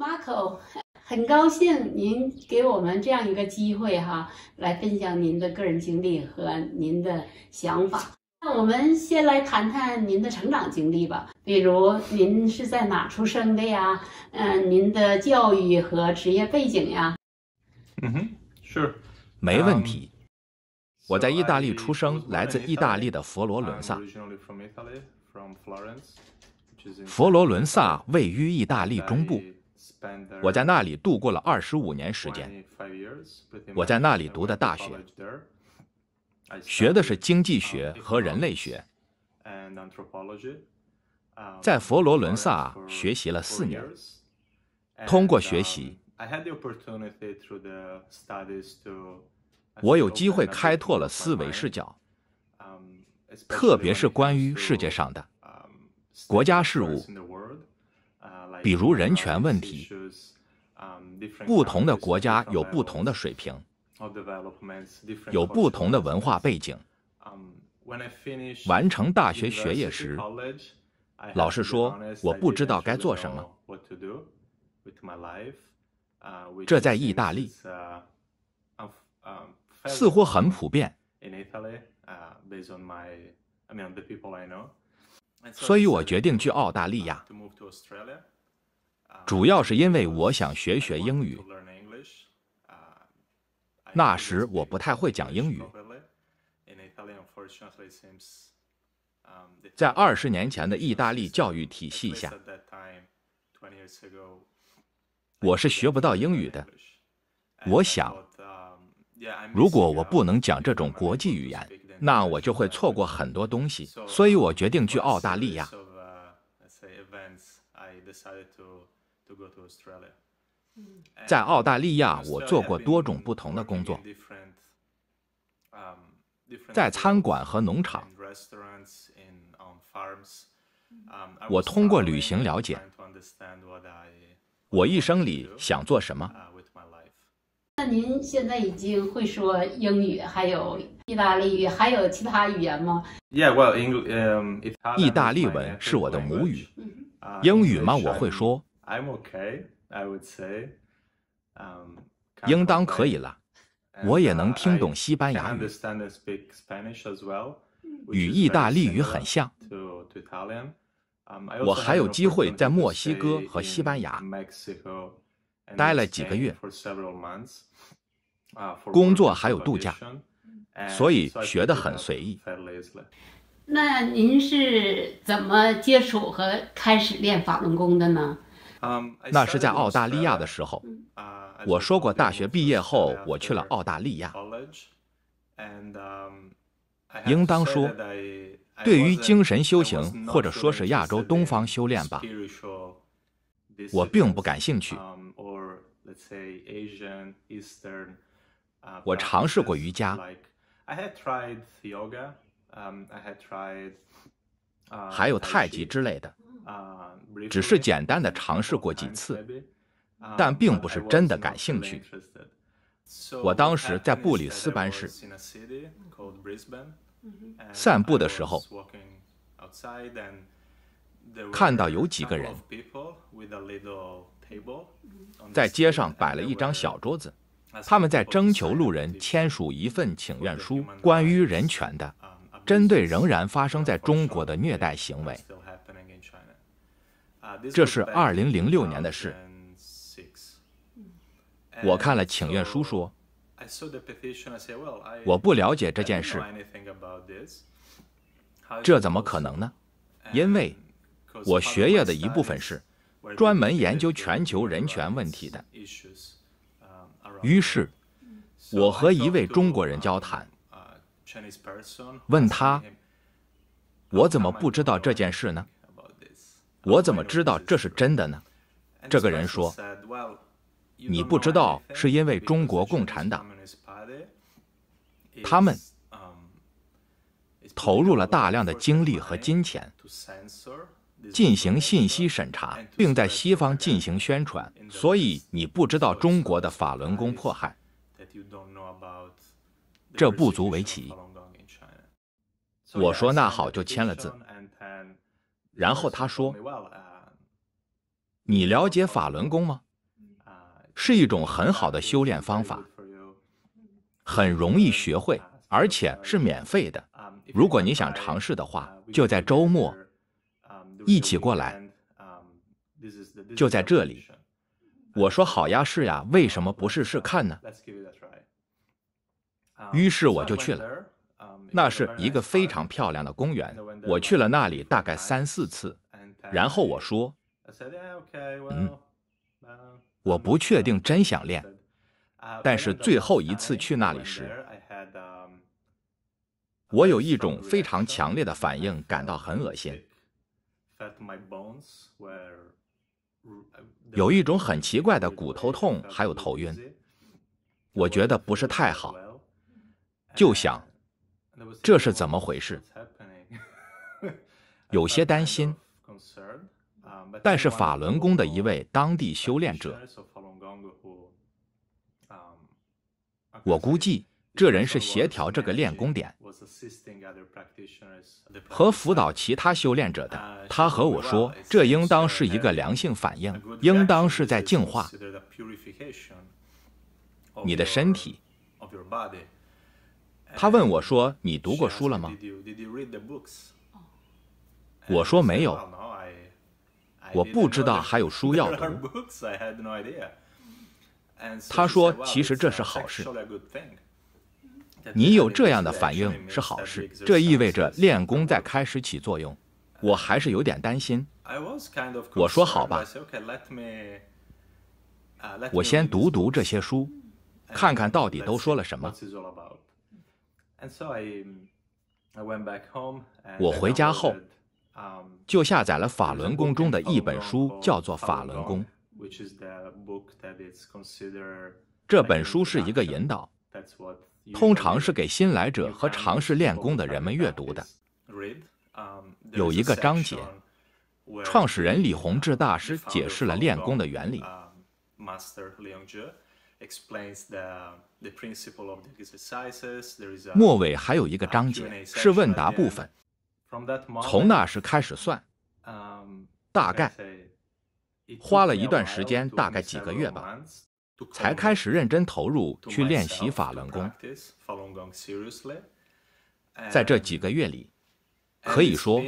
Marco，很高兴您给我们这样一个机会哈，来分享您的个人经历和您的想法。那我们先来谈谈您的成长经历吧，比如您是在哪出生的呀？嗯，您的教育和职业背景呀？嗯哼，是，没问题。我在意大利出生，来自意大利的佛罗伦萨。佛罗伦萨位于意大利中部。我在那里度过了二十五年时间。我在那里读的大学，学的是经济学和人类学。在佛罗伦萨学习了四年。通过学习，我有机会开拓了思维视角，特别是关于世界上的国家事务。比如人权问题，不同的国家有不同的水平，有不同的文化背景。完成大学学业时，老师说我不知道该做什么。这在意大利似乎很普遍。所以我决定去澳大利亚，主要是因为我想学学英语。那时我不太会讲英语，在二十年前的意大利教育体系下，我是学不到英语的。我想，如果我不能讲这种国际语言，那我就会错过很多东西，所以我决定去澳大利亚。在澳大利亚，我做过多种不同的工作，在餐馆和农场。我通过旅行了解，我一生里想做什么。那您现在已经会说英语，还有意大利语，还有其他语言吗？Yeah, w e n g l i s h 嗯，意大利文是我的母语。英语吗？我会说。I'm okay. I would say, 应当可以了。我也能听懂西班牙语，与意大利语很像。我还有机会在墨西哥和西班牙。待了几个月，工作还有度假，所以学得很随意。那您是怎么接触和开始练法轮功的呢？那是在澳大利亚的时候，我说过，大学毕业后我去了澳大利亚。应当说，对于精神修行或者说是亚洲东方修炼吧，我并不感兴趣。我尝试过瑜伽，还有太极之类的，只是简单的尝试过几次，但并不是真的感兴趣。我当时在布里斯班市散步的时候，看到有几个人。在街上摆了一张小桌子，他们在征求路人签署一份请愿书，关于人权的，针对仍然发生在中国的虐待行为。这是二零零六年的事。我看了请愿书说，我不了解这件事，这怎么可能呢？因为我学业的一部分是。专门研究全球人权问题的。于是，我和一位中国人交谈，问他：“我怎么不知道这件事呢？我怎么知道这是真的呢？”这个人说：“你不知道是因为中国共产党，他们投入了大量的精力和金钱。”进行信息审查，并在西方进行宣传，所以你不知道中国的法轮功迫害，这不足为奇。我说那好，就签了字。然后他说：“你了解法轮功吗？是一种很好的修炼方法，很容易学会，而且是免费的。如果你想尝试的话，就在周末。”一起过来，就在这里。我说好呀，是呀，为什么不试试看呢？于是我就去了。那是一个非常漂亮的公园。我去了那里大概三四次。然后我说：“嗯，我不确定真想练。”但是最后一次去那里时，我有一种非常强烈的反应，感到很恶心。有一种很奇怪的骨头痛，还有头晕，我觉得不是太好，就想这是怎么回事？有些担心，但是法轮功的一位当地修炼者，我估计。这人是协调这个练功点和辅导其他修炼者的。他和我说，这应当是一个良性反应，应当是在净化你的身体。他问我说：“你读过书了吗？”我说：“没有。”我不知道还有书要读。他说：“其实这是好事。”你有这样的反应是好事，这意味着练功在开始起作用。我还是有点担心。我说好吧，我先读读这些书，看看到底都说了什么。我回家后，就下载了法轮功中的一本书，叫做法轮功。这本书是一个引导。通常是给新来者和尝试练功的人们阅读的。有一个章节，创始人李洪志大师解释了练功的原理。末尾还有一个章节是问答部分。从那时开始算，大概花了一段时间，大概几个月吧。才开始认真投入去练习法轮功，在这几个月里，可以说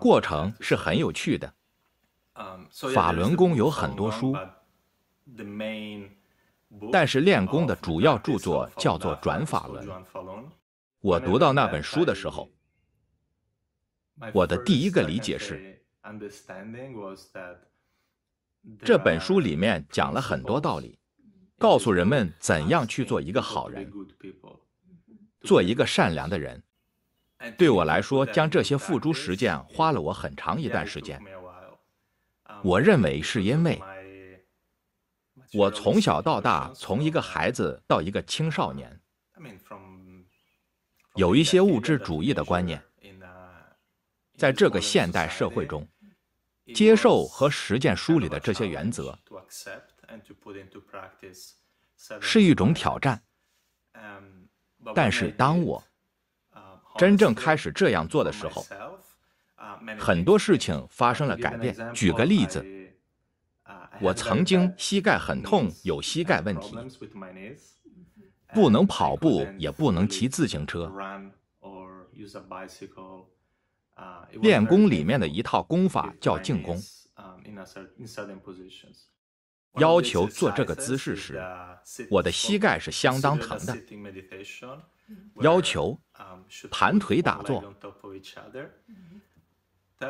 过程是很有趣的。法轮功有很多书，但是练功的主要著作叫做《转法轮》。我读到那本书的时候，我的第一个理解是。这本书里面讲了很多道理，告诉人们怎样去做一个好人，做一个善良的人。对我来说，将这些付诸实践花了我很长一段时间。我认为是因为我从小到大，从一个孩子到一个青少年，有一些物质主义的观念，在这个现代社会中。接受和实践书里的这些原则是一种挑战，但是当我真正开始这样做的时候，很多事情发生了改变。举个例子，我曾经膝盖很痛，有膝盖问题，不能跑步，也不能骑自行车。练功里面的一套功法叫静功，要求做这个姿势时，我的膝盖是相当疼的。要求盘腿打坐，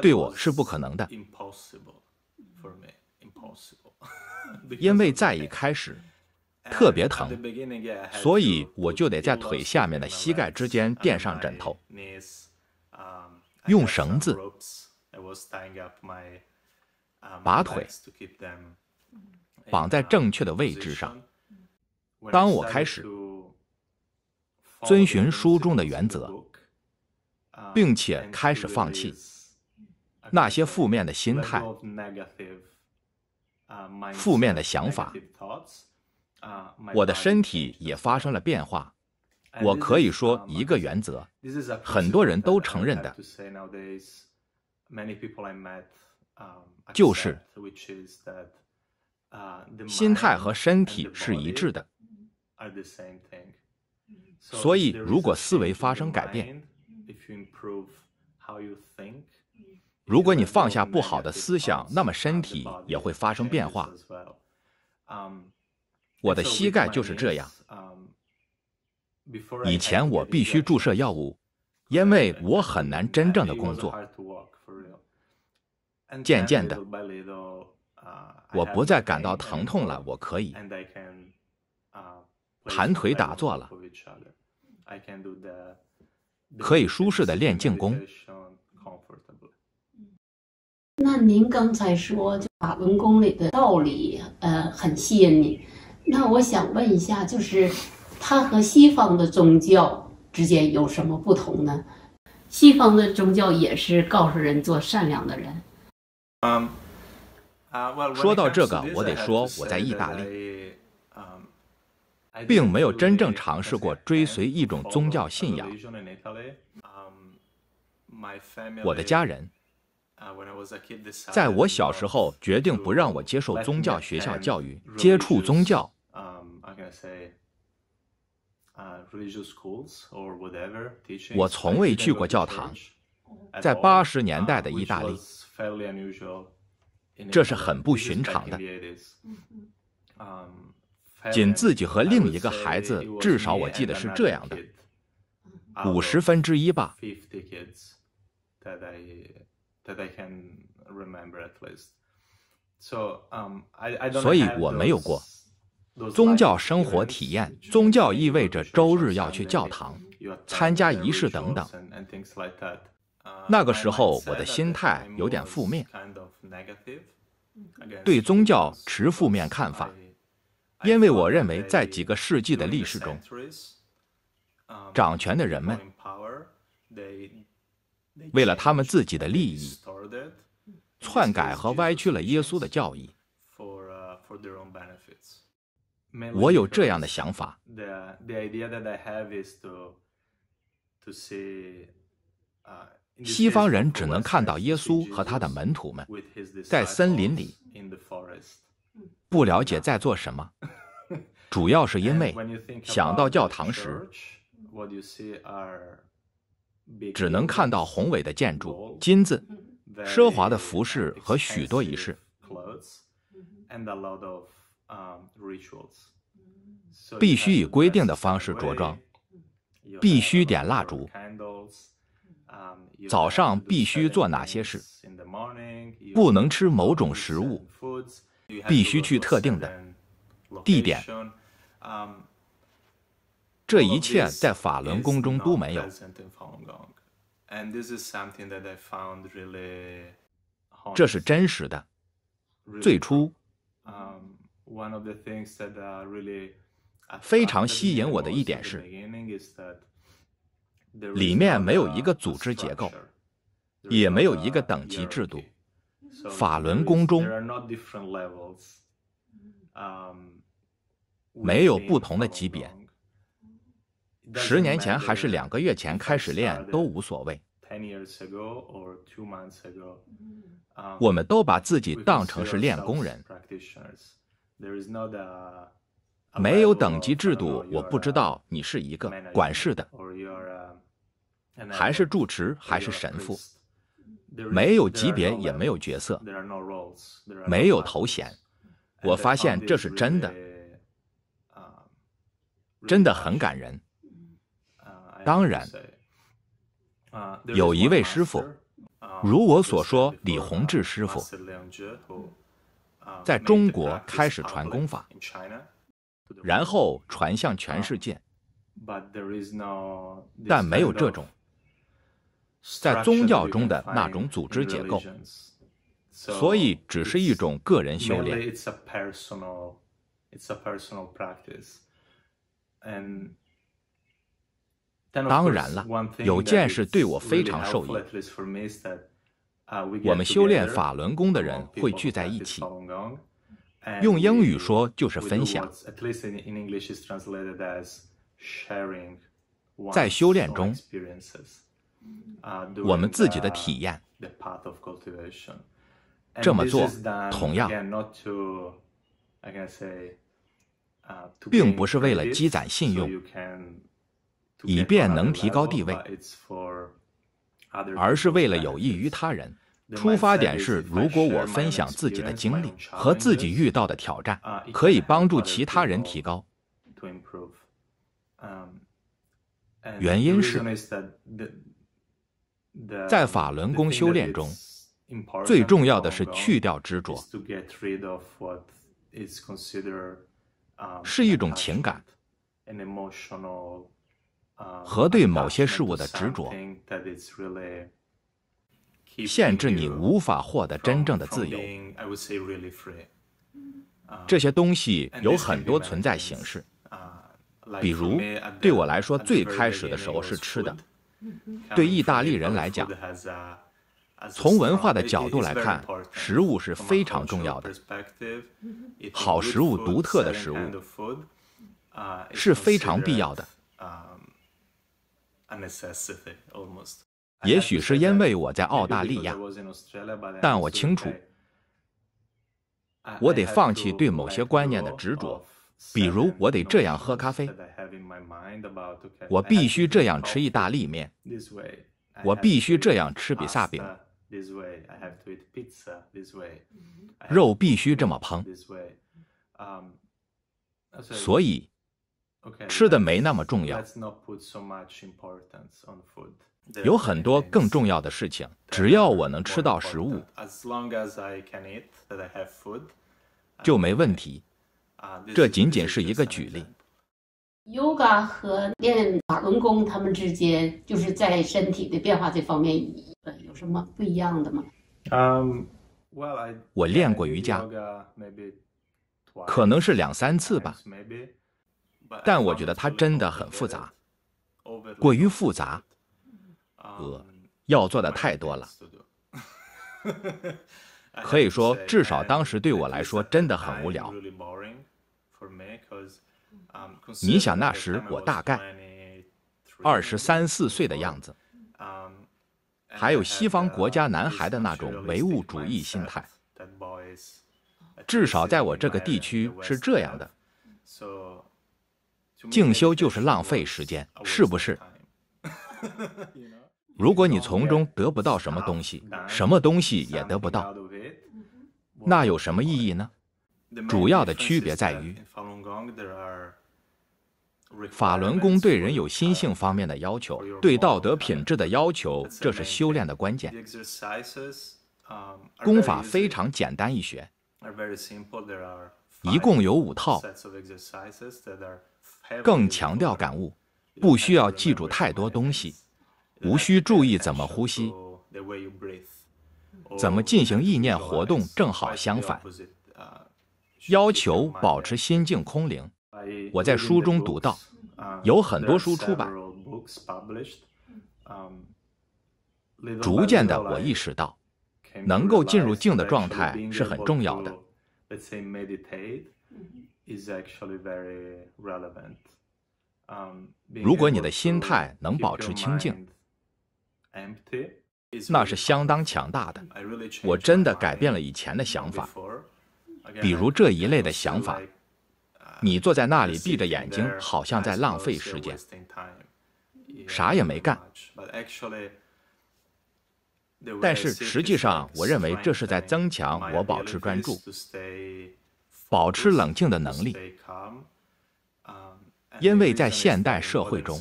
对我是不可能的，因为在一开始特别疼，所以我就得在腿下面的膝盖之间垫上枕头。用绳子把腿绑在正确的位置上。当我开始遵循书中的原则，并且开始放弃那些负面的心态、负面的想法，我的身体也发生了变化。我可以说一个原则，很多人都承认的，就是心态和身体是一致的。所以，如果思维发生改变，如果你放下不好的思想，那么身体也会发生变化。我的膝盖就是这样。以前我必须注射药物，因为我很难真正的工作。渐渐的，我不再感到疼痛了，我可以盘腿打坐了，可以舒适的练静功。那您刚才说，把轮功里的道理，呃，很吸引你。那我想问一下，就是。它和西方的宗教之间有什么不同呢？西方的宗教也是告诉人做善良的人。嗯，说到这个，我得说我在意大利，并没有真正尝试过追随一种宗教信仰。我的家人在我小时候决定不让我接受宗教学校教育，接触宗教。我从未去过教堂，在八十年代的意大利，这是很不寻常的。仅自己和另一个孩子，至少我记得是这样的，五十分之一吧。所以我没有过。宗教生活体验，宗教意味着周日要去教堂，参加仪式等等。那个时候，我的心态有点负面，对宗教持负面看法，因为我认为在几个世纪的历史中，掌权的人们为了他们自己的利益，篡改和歪曲了耶稣的教义。我有这样的想法：西方人只能看到耶稣和他的门徒们在森林里，不了解在做什么。主要是因为想到教堂时，只能看到宏伟的建筑、金子、奢华的服饰和许多仪式。必须以规定的方式着装，必须点蜡烛，早上必须做哪些事，不能吃某种食物，必须去特定的地点。这一切在法轮功中都没有。这是真实的。最初。非常吸引我的一点是，里面没有一个组织结构，也没有一个等级制度。法轮功中没有不同的级别，十年前还是两个月前开始练都无所谓。我们都把自己当成是练功人。没有等级制度，我不知道你是一个管事的，还是住持，还是神父。没有级别，也没有角色，没有头衔。我发现这是真的，真的很感人。当然，有一位师傅，如我所说，李洪志师傅。在中国开始传功法，然后传向全世界，但没有这种在宗教中的那种组织结构，所以只是一种个人修炼。当然了，有件事对我非常受益。我们修炼法轮功的人会聚在一起，用英语说就是分享。在修炼中，我们自己的体验这么做，同样，并不是为了积攒信用，以便能提高地位。而是为了有益于他人，出发点是：如果我分享自己的经历和自己遇到的挑战，可以帮助其他人提高。原因是，在法轮功修炼中，最重要的是去掉执着，是一种情感。和对某些事物的执着，限制你无法获得真正的自由。这些东西有很多存在形式，比如，对我来说最开始的时候是吃的。对意大利人来讲，从文化的角度来看，食物是非常重要的。好食物、独特的食物是非常必要的。也许是因为我在澳大利亚，但我清楚，我得放弃对某些观念的执着，比如我得这样喝咖啡，我必须这样吃意大利面，我必须这样吃比萨饼，肉必须这么烹，所以。吃的没那么重要，有很多更重要的事情。只要我能吃到食物，就没问题。这仅仅是一个举例。Yoga 和练轮功，他们之间就是在身体的变化这方面有什么不一样的吗？嗯，我练过瑜伽，可能是两三次吧。但我觉得它真的很复杂，过于复杂，呃，要做的太多了。可以说，至少当时对我来说真的很无聊。你想，那时我大概二十三四岁的样子，还有西方国家男孩的那种唯物主义心态，至少在我这个地区是这样的。静修就是浪费时间，是不是？如果你从中得不到什么东西，什么东西也得不到，那有什么意义呢？主要的区别在于，法轮功对人有心性方面的要求，对道德品质的要求，这是修炼的关键。功法非常简单易学，一共有五套。更强调感悟，不需要记住太多东西，无需注意怎么呼吸，怎么进行意念活动。正好相反，要求保持心境空灵。我在书中读到，有很多书出版，逐渐的我意识到，能够进入静的状态是很重要的。如果你的心态能保持清静，那是相当强大的。我真的改变了以前的想法，比如这一类的想法：你坐在那里闭着眼睛，好像在浪费时间，啥也没干。但是实际上，我认为这是在增强我保持专注。保持冷静的能力，因为在现代社会中，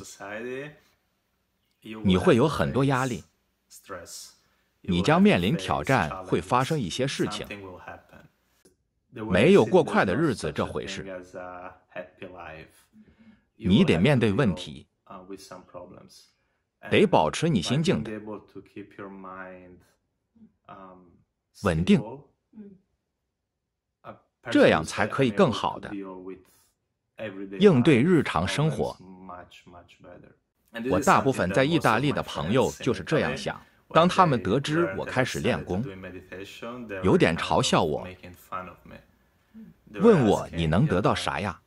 你会有很多压力，你将面临挑战，会发生一些事情。没有过快的日子这回事，你得面对问题，得保持你心境的稳定。这样才可以更好的应对日常生活。我大部分在意大利的朋友就是这样想。当他们得知我开始练功，有点嘲笑我，问我你能得到啥呀？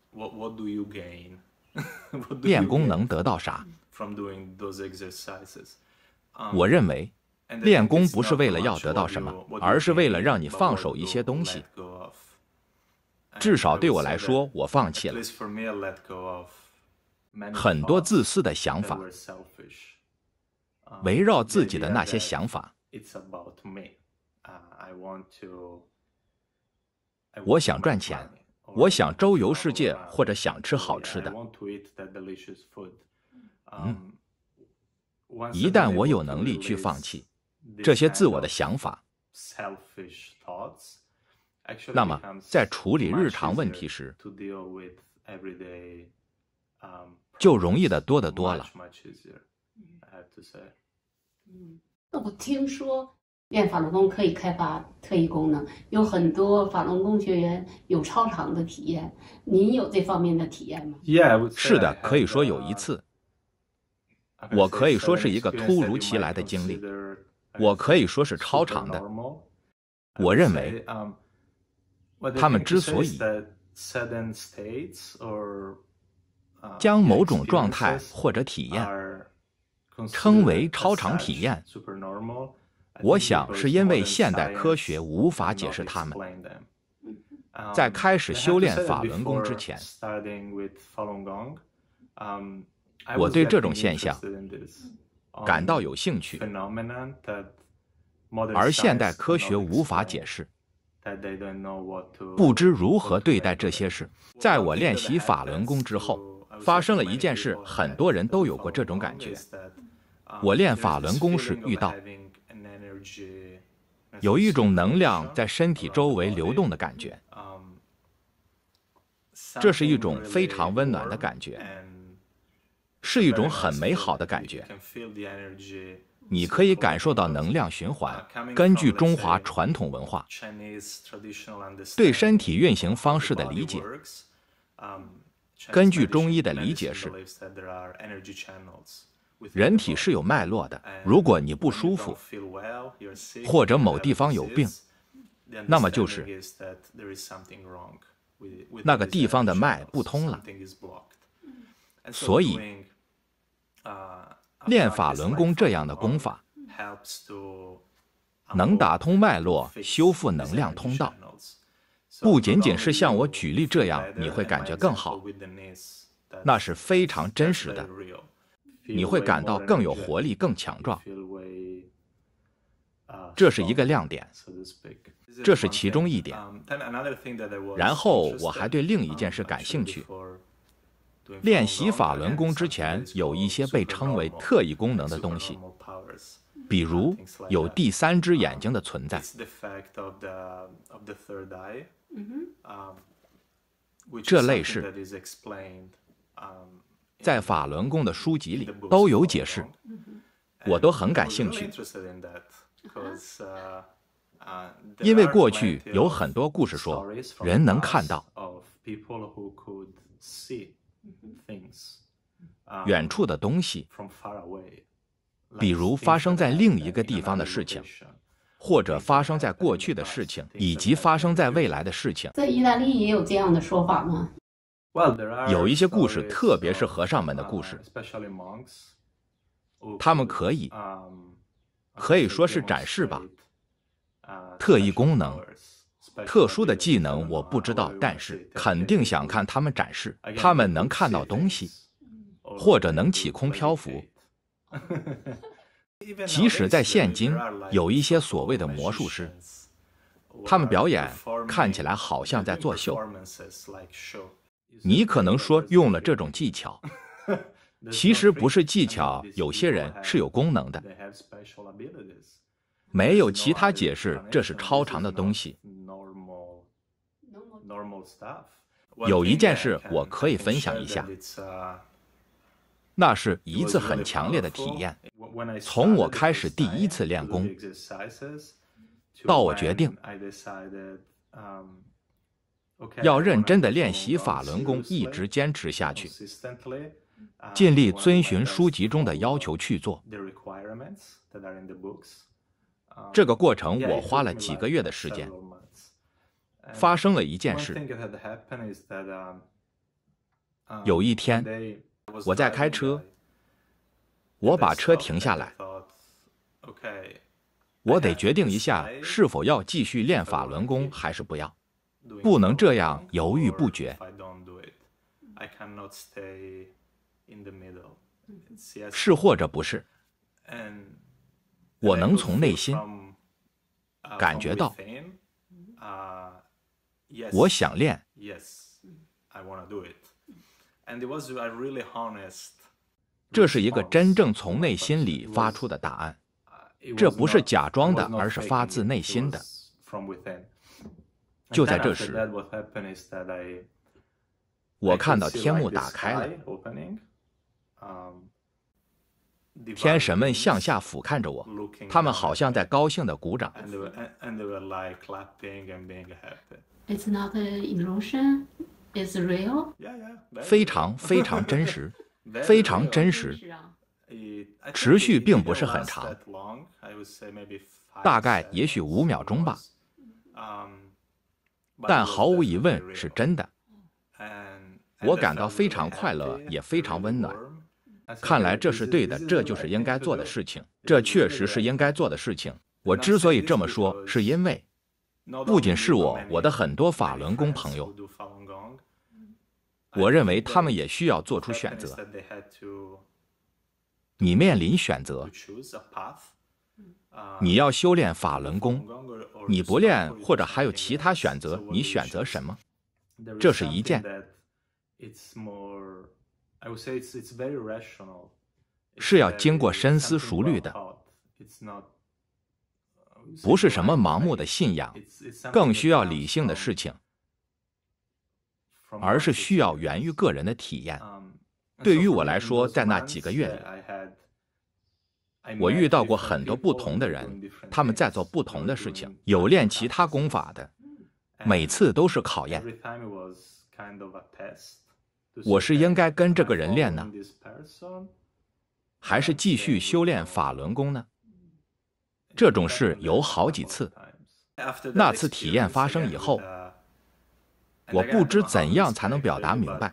练功能得到啥？我认为练功不是为了要得到什么，而是为了让你放手一些东西。至少对我来说，我放弃了很多自私的想法，围绕自己的那些想法。我想赚钱，我想周游世界，或者想吃好吃的。嗯，一旦我有能力去放弃这些自我的想法。那么，在处理日常问题时，就容易的多得多了。那我听说练法轮功可以开发特异功能，有很多法轮功学员有超常的体验。您有这方面的体验吗是的，可以说有一次。我可以说是一个突如其来的经历，我可以说是超常的。我认为。他们之所以将某种状态或者体验称为超常体验，我想是因为现代科学无法解释它们。在开始修炼法轮功之前，我对这种现象感到有兴趣，而现代科学无法解释。不知如何对待这些事。在我练习法轮功之后，发生了一件事。很多人都有过这种感觉。我练法轮功时遇到，有一种能量在身体周围流动的感觉。这是一种非常温暖的感觉，是一种很美好的感觉。你可以感受到能量循环。根据中华传统文化，对身体运行方式的理解，根据中医的理解是，人体是有脉络的。如果你不舒服，或者某地方有病，那么就是那个地方的脉不通了。所以。练法轮功这样的功法，能打通脉络、修复能量通道。不仅仅是像我举例这样，你会感觉更好，那是非常真实的。你会感到更有活力、更强壮，这是一个亮点，这是其中一点。然后我还对另一件事感兴趣。练习法轮功之前，有一些被称为特异功能的东西，比如有第三只眼睛的存在。这类事在法轮功的书籍里都有解释，我都很感兴趣，因为过去有很多故事说人能看到。远处的东西，比如发生在另一个地方的事情，或者发生在过去的事情，以及发生在未来的事情。在意大利也有这样的说法吗？有一些故事，特别是和尚们的故事，他们可以可以说是展示吧，特异功能。特殊的技能我不知道，但是肯定想看他们展示。他们能看到东西，或者能起空漂浮。即使在现今，有一些所谓的魔术师，他们表演看起来好像在作秀。你可能说用了这种技巧，其实不是技巧。有些人是有功能的，没有其他解释，这是超常的东西。有一件事我可以分享一下，那是一次很强烈的体验。从我开始第一次练功，到我决定要认真的练习法轮功，一直坚持下去，尽力遵循书籍中的要求去做。这个过程我花了几个月的时间。发生了一件事。有一天，我在开车，我把车停下来，我得决定一下是否要继续练法轮功还是不要。不能这样犹豫不决。是或者不是？我能从内心感觉到。我想练。Yes, I wanna do it. And it was I really honest. 这是一个真正从内心里发出的答案，这不是假装的，而是发自内心的。就在这时，我看到天幕打开了，天神们向下俯瞰着我，他们好像在高兴地鼓掌。It's not illusion, it's real. 非常非常真实，非常真实。持续并不是很长，大概也许五秒钟吧。但毫无疑问是真的。我感到非常快乐，也非常温暖。看来这是对的，这就是应该做的事情，这确实是应该做的事情。我之所以这么说，是因为。不仅是我，我的很多法轮功朋友，我认为他们也需要做出选择。你面临选择，你要修炼法轮功，你不练，或者还有其他选择，你选择什么？这是一件，是要经过深思熟虑的。不是什么盲目的信仰，更需要理性的事情，而是需要源于个人的体验。对于我来说，在那几个月里，我遇到过很多不同的人，他们在做不同的事情，有练其他功法的。每次都是考验，我是应该跟这个人练呢，还是继续修炼法轮功呢？这种事有好几次。那次体验发生以后，我不知怎样才能表达明白。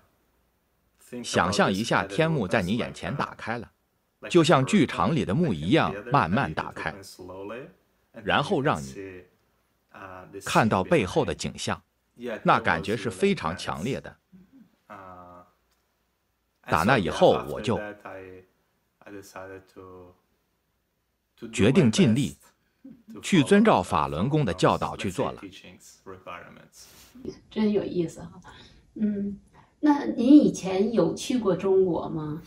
想象一下，天幕在你眼前打开了，就像剧场里的幕一样慢慢打开，然后让你看到背后的景象。那感觉是非常强烈的。打那以后，我就。决定尽力去遵照法轮功的教导去做了。真有意思哈，嗯，那您以前有去过中国吗？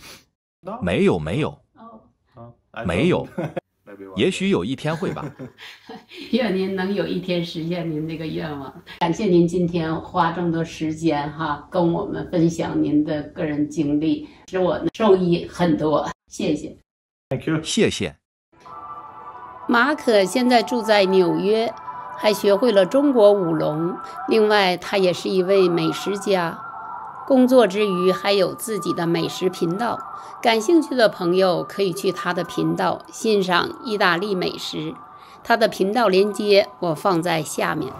没有，没有哦，啊，没有，也许有一天会吧。愿您能有一天实现您这个愿望。感谢您今天花这么多时间哈，跟我们分享您的个人经历，使我受益很多。谢谢，Thank you，谢谢。马可现在住在纽约，还学会了中国舞龙。另外，他也是一位美食家，工作之余还有自己的美食频道。感兴趣的朋友可以去他的频道欣赏意大利美食。他的频道链接我放在下面。